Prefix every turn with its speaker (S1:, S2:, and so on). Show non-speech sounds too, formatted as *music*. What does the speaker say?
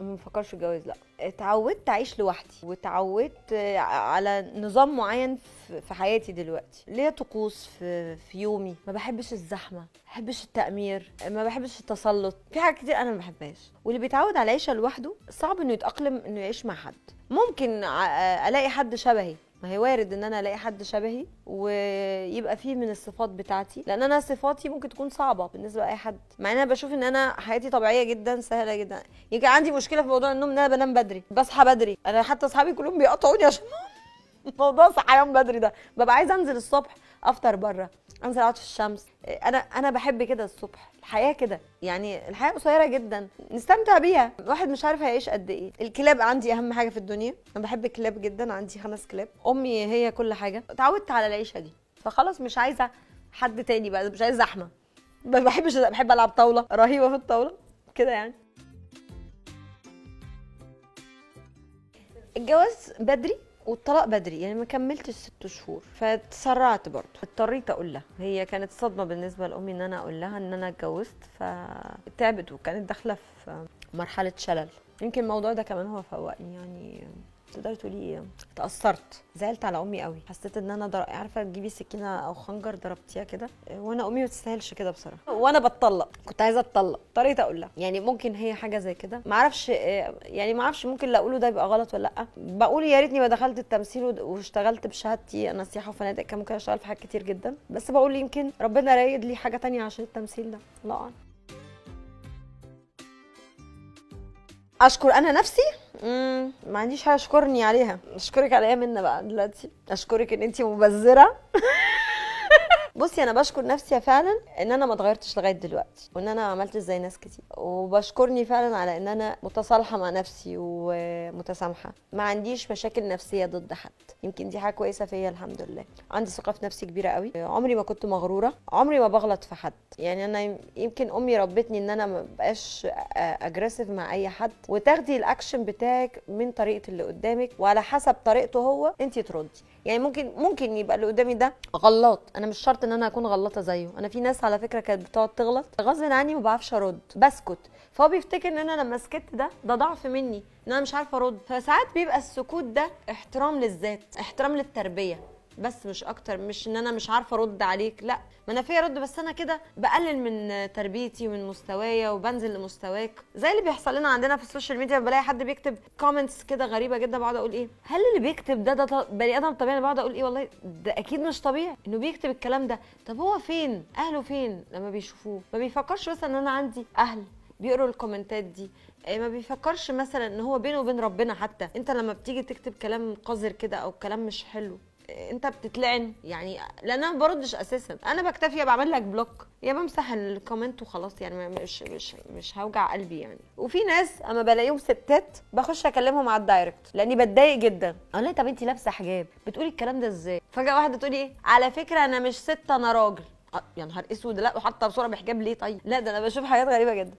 S1: ما بفكرش في الجواز لا اتعودت اعيش لوحدي واتعودت على نظام معين في حياتي دلوقتي ليا طقوس في في يومي ما بحبش الزحمه ما بحبش التامير ما بحبش التسلط في حاجات كتير انا ما بحبهاش واللي بيتعود على العيشه لوحده صعب انه يتاقلم انه يعيش مع حد ممكن الاقي حد شبهي ما هي وارد ان انا الاقي حد شبهي ويبقى فيه من الصفات بتاعتي لان انا صفاتي ممكن تكون صعبه بالنسبه لاي حد مع ان انا بشوف ان انا حياتي طبيعيه جدا سهله جدا يمكن عندي مشكله في موضوع النوم ان انا بنام بدري بصحى بدري انا حتى اصحابي كلهم بيقطعوني عشان *laughs* موضوع صحيان بدري ده ببقى عايزه انزل الصبح افطر بره انزل اقعد في الشمس انا انا بحب كده الصبح الحياه كده يعني الحياه قصيره جدا نستمتع بيها الواحد مش عارف هيعيش قد ايه الكلاب عندي اهم حاجه في الدنيا انا بحب الكلاب جدا عندي خمس كلاب امي هي كل حاجه اتعودت على العيشه دي فخلاص مش عايزه حد تاني بقى مش عايزه زحمه ما بحبش بحب العب طاوله رهيبه في الطاوله كده يعني الجواز بدري والطلاق بدري يعني ما كملت ست شهور فتسرعت برضه اضطريت اقول لها هي كانت صدمه بالنسبه لامي ان انا اقول لها ان انا اتجوزت فتعبت وكانت داخله في مرحله شلل يمكن الموضوع ده كمان هو فوقني يعني تقدري تقولي ايه اتاثرت زعلت على امي قوي حسيت ان انا در... عارفه تجيبي سكينه او خنجر ضربتيها كده وانا امي ما تستاهلش كده بصراحه وانا بتطلق كنت عايزه اتطلق اضطريت اقول لها يعني ممكن هي حاجه زي كده ما اعرفش يعني ما اعرفش ممكن اللي اقوله ده يبقى غلط ولا لا بقول يا ريتني ما دخلت التمثيل واشتغلت بشهادتي انا سياحه وفنادق كان ممكن اشتغل في حاجات كتير جدا بس بقول يمكن ربنا رايد لي حاجه تانية عشان التمثيل ده الله اعلم اشكر انا نفسي ما عنديش حاجه اشكرني عليها اشكرك على ايه منا بقى دلوقتي اشكرك ان انت مبذره *laughs* بصي انا بشكر نفسي فعلا ان انا ما اتغيرتش لغايه دلوقتي وان انا ما عملتش زي ناس كتير وبشكرني فعلا على ان انا متصالحه مع نفسي ومتسامحه ما عنديش مشاكل نفسيه ضد حد يمكن دي حاجه كويسه فيا الحمد لله عندي ثقه في نفسي كبيره قوي عمري ما كنت مغروره عمري ما بغلط في حد يعني انا يمكن امي ربتني ان انا ما بقاش اجريسيف مع اي حد وتاخدي الاكشن بتاعك من طريقه اللي قدامك وعلى حسب طريقته هو انت تردي يعني ممكن ممكن يبقى اللي قدامي ده غلط انا مش شرط ان انا اكون غلطه زيه انا في ناس على فكره كانت بتقعد تغلط غصب عني ما بعرفش ارد بسكت فهو بيفتكر ان انا لما سكت ده ده ضعف مني ان انا مش عارفه ارد فساعات بيبقى السكوت ده احترام للذات احترام للتربيه بس مش اكتر مش ان انا مش عارفه ارد عليك لا ما انا فيا رد بس انا كده بقلل من تربيتي ومن مستوايا وبنزل لمستواك زي اللي بيحصل لنا عندنا في السوشيال ميديا بلاقي حد بيكتب كومنتس كده غريبه جدا بقعد اقول ايه هل اللي بيكتب ده ده بني ادم طبيعي بقعد اقول ايه والله ده اكيد مش طبيعي انه بيكتب الكلام ده طب هو فين اهله فين لما بيشوفوه ما بيفكرش مثلا ان انا عندي اهل بيقروا الكومنتات دي آه، ما بيفكرش مثلا ان هو بينه وبين ربنا حتى انت لما بتيجي تكتب كلام قذر كده او كلام مش حلو انت بتتلعن يعني لان انا ما بردش اساسا انا بكتفي بعمل لك بلوك يا بمسح الكومنت وخلاص يعني مش مش مش هوجع قلبي يعني وفي ناس اما بلاقيهم ستات بخش اكلمهم على الدايركت لاني بتضايق جدا اقول لها طب انت لابسه حجاب بتقولي الكلام ده ازاي فجاه واحده تقولي ايه على فكره انا مش ست انا راجل يا نهار اسود لا وحاطه بصوره بحجاب ليه طيب لا ده انا بشوف حاجات غريبه جدا